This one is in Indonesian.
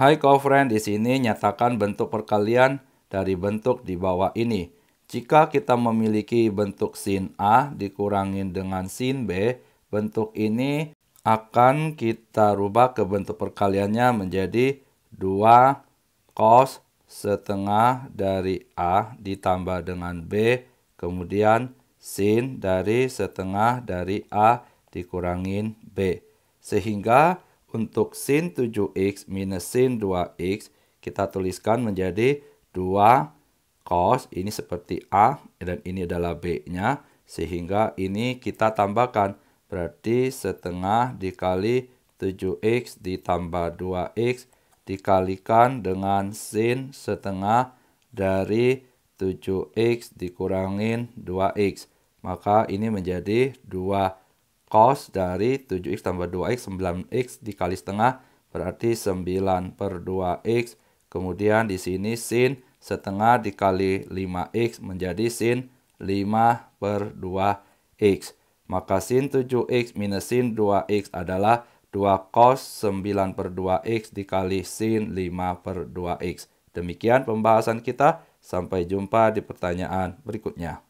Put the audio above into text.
Hai friend, di sini nyatakan bentuk perkalian dari bentuk di bawah ini. Jika kita memiliki bentuk sin A dikurangin dengan sin B, bentuk ini akan kita rubah ke bentuk perkaliannya menjadi 2 cos setengah dari A ditambah dengan B, kemudian sin dari setengah dari A dikurangin B. Sehingga untuk sin 7x minus sin 2x kita tuliskan menjadi 2 cos. Ini seperti A dan ini adalah B-nya. Sehingga ini kita tambahkan. Berarti setengah dikali 7x ditambah 2x dikalikan dengan sin setengah dari 7x dikurangin 2x. Maka ini menjadi 2 cos dari 7x tambah 2x 9x dikali setengah berarti 9 per 2x. Kemudian di sini sin setengah dikali 5x menjadi sin 5 per 2x. Maka sin 7x minus sin 2x adalah 2 cos 9 per 2x dikali sin 5 per 2x. Demikian pembahasan kita. Sampai jumpa di pertanyaan berikutnya.